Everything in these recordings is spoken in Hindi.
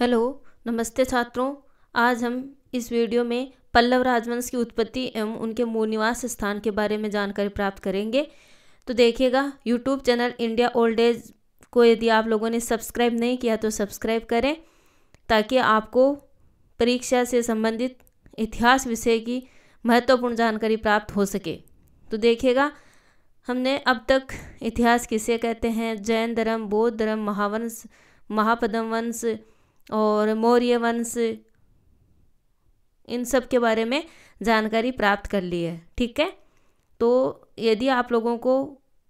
हेलो नमस्ते छात्रों आज हम इस वीडियो में पल्लव राजवंश की उत्पत्ति एवं उनके मूल निवास स्थान के बारे में जानकारी प्राप्त करेंगे तो देखिएगा YouTube channel India Old Age को यदि आप लोगों ने सब्सक्राइब नहीं किया तो सब्सक्राइब करें ताकि आपको परीक्षा से संबंधित इतिहास विषय की महत्वपूर्ण जानकारी प्राप्त हो सके तो देखिएगा हमने अब तक इतिहास किसे कहते हैं जैन धर्म बौद्ध धर्म महावंश महापदम वंश और मौर्य वंश इन सब के बारे में जानकारी प्राप्त कर ली है ठीक है तो यदि आप लोगों को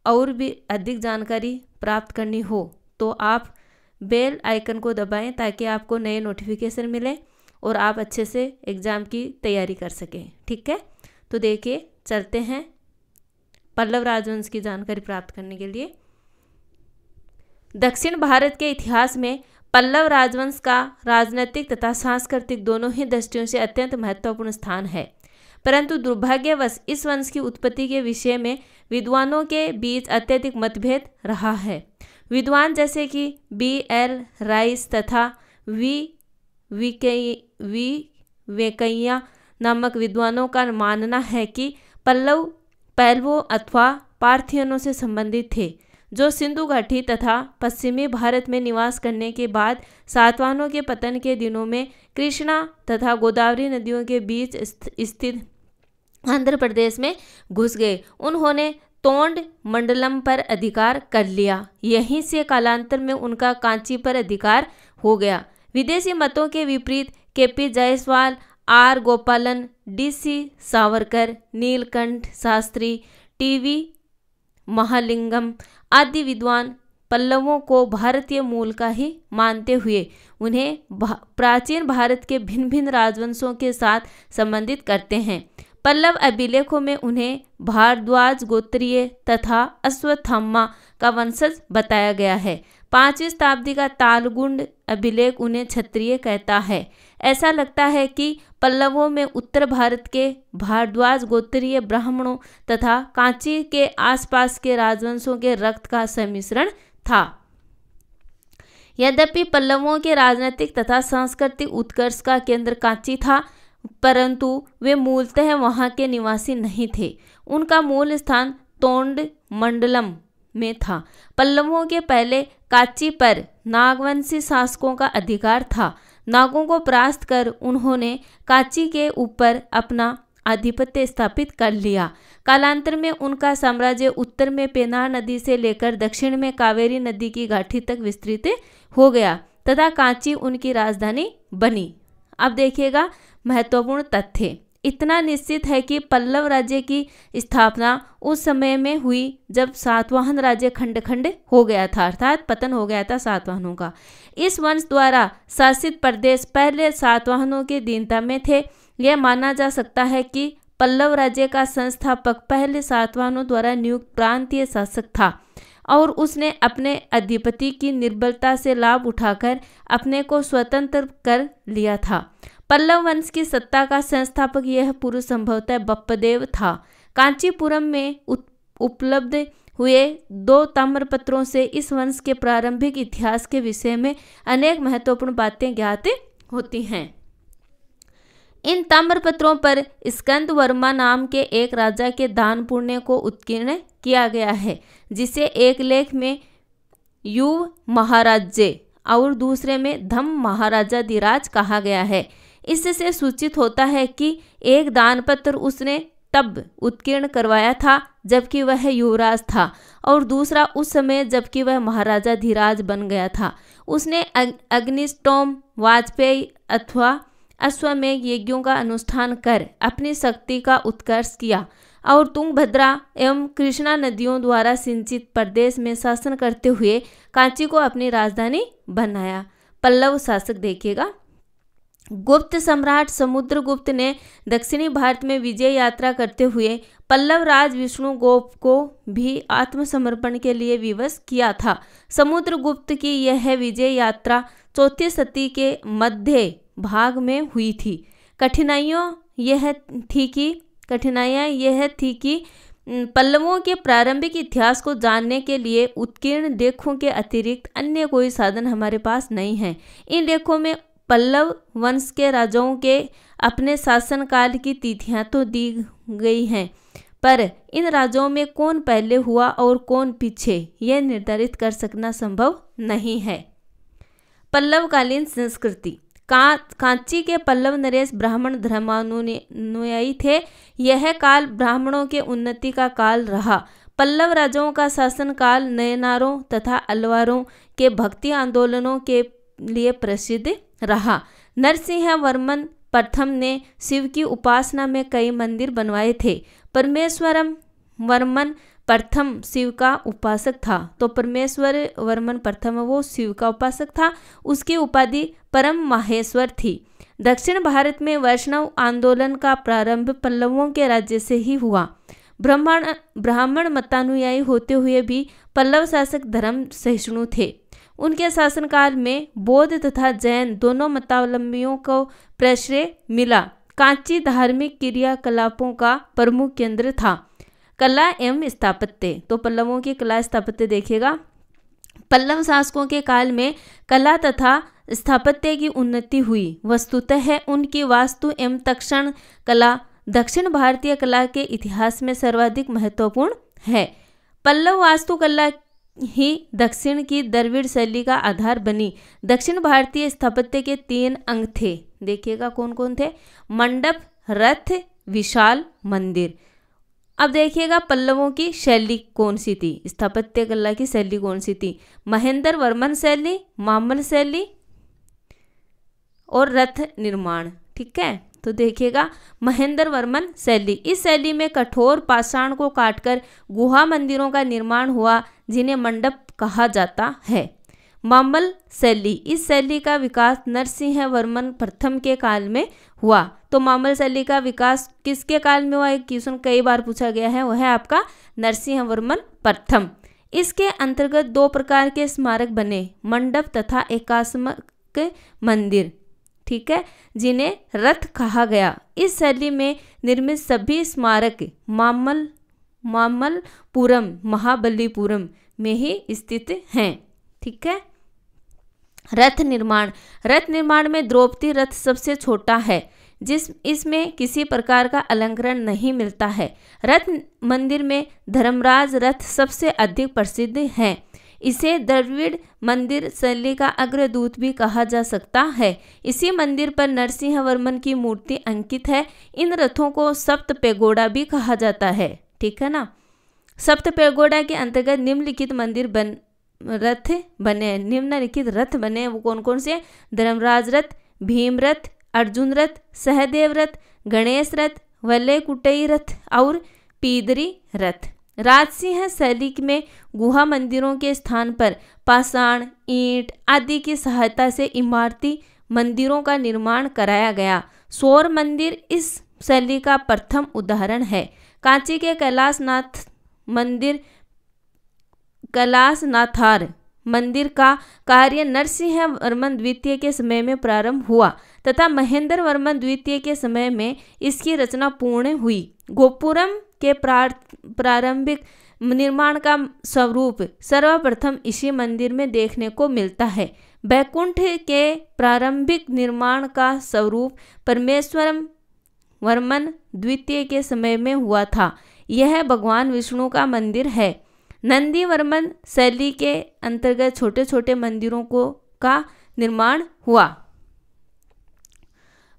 और भी अधिक जानकारी प्राप्त करनी हो तो आप बेल आइकन को दबाएं ताकि आपको नए नोटिफिकेशन मिले और आप अच्छे से एग्ज़ाम की तैयारी कर सकें ठीक है तो देखिए चलते हैं पल्लव राजवंश की जानकारी प्राप्त करने के लिए दक्षिण भारत के इतिहास में पल्लव राजवंश का राजनैतिक तथा सांस्कृतिक दोनों ही दृष्टियों से अत्यंत महत्वपूर्ण स्थान है परंतु दुर्भाग्यवश इस वंश की उत्पत्ति के विषय में विद्वानों के बीच अत्यधिक मतभेद रहा है विद्वान जैसे कि बी एल राइस तथा वी वी वेकैया नामक विद्वानों का मानना है कि पल्लव पहलवों अथवा पार्थियनों से संबंधित थे जो सिंधु घाटी तथा पश्चिमी भारत में निवास करने के बाद सातवानों के पतन के दिनों में कृष्णा तथा गोदावरी नदियों के बीच स्थित आंध्र प्रदेश में घुस गए उन्होंने तोंड मंडलम पर अधिकार कर लिया यहीं से कालांतर में उनका कांची पर अधिकार हो गया विदेशी मतों के विपरीत K P Jayaswal R Gopalan DC Savarkar Nilakantha Shastri TV Mahalingam आदि विद्वान पल्लवों को भारतीय मूल का ही मानते हुए उन्हें भा, प्राचीन भारत के भिन्न भिन्न राजवंशों के साथ संबंधित करते हैं पल्लव अभिलेखों में उन्हें भारद्वाज गोत्रीय तथा अश्वत्थम्मा का वंशज बताया गया है पांचवी शताब्दी का तालगुंड अभिलेख उन्हें क्षत्रिय कहता है ऐसा लगता है कि पल्लवों में उत्तर भारत के भारद्वाज गोत्रीय ब्राह्मणों तथा कांची के आसपास के राजवंशों के रक्त का सम्मिश्रण था यद्यपि पल्लवों के राजनीतिक तथा सांस्कृतिक उत्कर्ष का केंद्र कांची था परंतु वे मूलतः वहाँ के निवासी नहीं थे उनका मूल स्थान तोंड मंडलम में था पल्लवों के पहले कांची पर नागवंशी शासकों का अधिकार था नागों को परास्त कर उन्होंने कांची के ऊपर अपना आधिपत्य स्थापित कर लिया कालांतर में उनका साम्राज्य उत्तर में पेनार नदी से लेकर दक्षिण में कावेरी नदी की घाटी तक विस्तृत हो गया तथा कांची उनकी राजधानी बनी अब देखिएगा महत्वपूर्ण तथ्य इतना निश्चित है कि पल्लव राज्य की स्थापना उस समय में हुई जब सातवाहन राज्य खंड खंड हो गया था अर्थात पतन हो गया था सातवाहनों का इस वंश द्वारा शासित प्रदेश पहले सातवाहनों की दीनता में थे यह माना जा सकता है कि पल्लव राज्य का संस्थापक पहले सातवाहनों द्वारा नियुक्त प्रांतीय शासक था और उसने अपने अधिपति की निर्बलता से लाभ उठाकर अपने को स्वतंत्र कर लिया था पल्लव वंश की सत्ता का संस्थापक यह पुरुष संभवतः बप्पदेव था कांचीपुरम में उपलब्ध हुए दो ताम्रपत्रों से इस वंश के प्रारंभिक इतिहास के विषय में अनेक महत्वपूर्ण बातें ज्ञात होती हैं इन ताम्रपत्रों पर स्कंद वर्मा नाम के एक राजा के दान पुण्य को उत्कीर्ण किया गया है जिसे एक लेख में युव महाराज्य और दूसरे में धम महाराजा दिराज कहा गया है इससे सूचित होता है कि एक दान पत्र उसने तब उत्कीर्ण करवाया था जबकि वह युवराज था और दूसरा उस समय जबकि वह महाराजा धीराज बन गया था उसने अग्निस्टोम वाजपेयी अथवा अश्वमेघ यज्ञों का अनुष्ठान कर अपनी शक्ति का उत्कर्ष किया और तुंगभद्रा एवं कृष्णा नदियों द्वारा सिंचित प्रदेश में शासन करते हुए कांची को अपनी राजधानी बनाया पल्लव शासक देखिएगा गुप्त सम्राट समुद्रगुप्त ने दक्षिणी भारत में विजय यात्रा करते हुए पल्लव राज गोप को भी आत्मसमर्पण के लिए विवश किया था समुद्रगुप्त की यह विजय यात्रा चौथी सती के मध्य भाग में हुई थी कठिनाइयों यह थी कि कठिनाइयाँ यह थी कि पल्लवों के प्रारंभिक इतिहास को जानने के लिए उत्कीर्ण लेखों के अतिरिक्त अन्य कोई साधन हमारे पास नहीं है इन लेखों में पल्लव वंश के राजाओं के अपने शासनकाल की तिथियां तो दी गई हैं पर इन राज्यों में कौन पहले हुआ और कौन पीछे यह निर्धारित कर सकना संभव नहीं है पल्लवकालीन संस्कृति का कांची के पल्लव नरेश ब्राह्मण धर्मानुनुयायी थे यह काल ब्राह्मणों के उन्नति का काल रहा पल्लव राजाओं का शासनकाल नयनारों तथा अलवारों के भक्ति आंदोलनों के लिए प्रसिद्ध रहा नरसिंह वर्मन प्रथम ने शिव की उपासना में कई मंदिर बनवाए थे परमेश्वरम वर्मन प्रथम शिव का उपासक था तो परमेश्वर वर्मन प्रथम वो शिव का उपासक था उसकी उपाधि परम माहेश्वर थी दक्षिण भारत में वैष्णव आंदोलन का प्रारंभ पल्लवों के राज्य से ही हुआ ब्राह्मण ब्राह्मण मतानुयायी होते हुए भी पल्लव शासक धर्म सहिष्णु थे उनके शासनकाल में बौद्ध तथा जैन दोनों मतावलंबियों को प्रश्रय मिला कांची धार्मिक क्रियाकलापों का प्रमुख केंद्र था कला एवं स्थापत्य तो पल्लवों की कला स्थापत्य देखेगा पल्लव शासकों के काल में कला तथा स्थापत्य की उन्नति हुई वस्तुतः उनकी वास्तु एवं तक्षण कला दक्षिण भारतीय कला के इतिहास में सर्वाधिक महत्वपूर्ण है पल्लव वास्तुकला ही दक्षिण की द्रविड़ शैली का आधार बनी दक्षिण भारतीय स्थापत्य के तीन अंग थे देखिएगा कौन कौन थे मंडप रथ विशाल मंदिर अब देखिएगा पल्लवों की शैली कौन सी थी स्थापत्य कला की शैली कौन सी थी महेंद्र वर्मन शैली मामल शैली और रथ निर्माण ठीक है तो देखिएगा महेंद्र वर्मन शैली इस शैली में कठोर पाषाण को काटकर गुहा मंदिरों का निर्माण हुआ जिन्हें मंडप कहा जाता है मामल शैली इस शैली का विकास नरसिंह वर्मन प्रथम के काल में हुआ तो मामल शैली का विकास किसके काल में हुआ एक क्वेश्चन कई बार पूछा गया है वह है आपका नरसिंह वर्मन प्रथम इसके अंतर्गत दो प्रकार के स्मारक बने मंडप तथा एकास्मक मंदिर ठीक है जिन्हें रथ कहा गया इस शैली में निर्मित सभी स्मारक मामल मामलपुरम महाबलीपुरम में ही स्थित हैं ठीक है रथ निर्माण रथ निर्माण में द्रौपदी रथ सबसे छोटा है जिस इसमें किसी प्रकार का अलंकरण नहीं मिलता है रथ मंदिर में धर्मराज रथ सबसे अधिक प्रसिद्ध हैं इसे द्रविड़ मंदिर शैली का अग्रदूत भी कहा जा सकता है इसी मंदिर पर नरसिंह वर्मन की मूर्ति अंकित है इन रथों को सप्त पेगोड़ा भी कहा जाता है ठीक है ना सप्त पेगोड़ा के अंतर्गत निम्नलिखित मंदिर बन रथ बने निम्नलिखित रथ बने वो कौन कौन से धर्मराज रथ भीम रथ अर्जुन रथ सहदेव रथ गणेश रथ वल्ले कुटई रथ और पीदरी रथ राजसिंह शैली में गुहा मंदिरों के स्थान पर पाषाण ईंट आदि की सहायता से इमारती मंदिरों का निर्माण कराया गया सौर मंदिर इस शैली का प्रथम उदाहरण है कांची के कैलाशनाथ मंदिर कैलाशनाथार मंदिर का कार्य नरसिंह वर्मन द्वितीय के समय में प्रारंभ हुआ तथा महेंद्र वर्मन द्वितीय के समय में इसकी रचना पूर्ण हुई गोपुरम के प्रारंभिक निर्माण का स्वरूप सर्वप्रथम इसी मंदिर में देखने को मिलता है बैकुंठ के प्रारंभिक निर्माण का स्वरूप परमेश्वरम वर्मन द्वितीय के समय में हुआ था यह भगवान विष्णु का मंदिर है नंदीवर्मन शैली के अंतर्गत छोटे छोटे मंदिरों को का निर्माण हुआ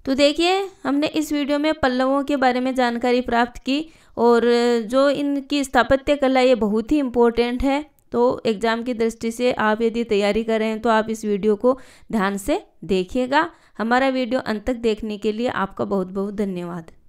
तो देखिए हमने इस वीडियो में पल्लवों के बारे में जानकारी प्राप्त की और जो इनकी स्थापत्य कला ये बहुत ही इम्पोर्टेंट है तो एग्ज़ाम की दृष्टि से आप यदि तैयारी कर रहे हैं तो आप इस वीडियो को ध्यान से देखिएगा हमारा वीडियो अंत तक देखने के लिए आपका बहुत बहुत धन्यवाद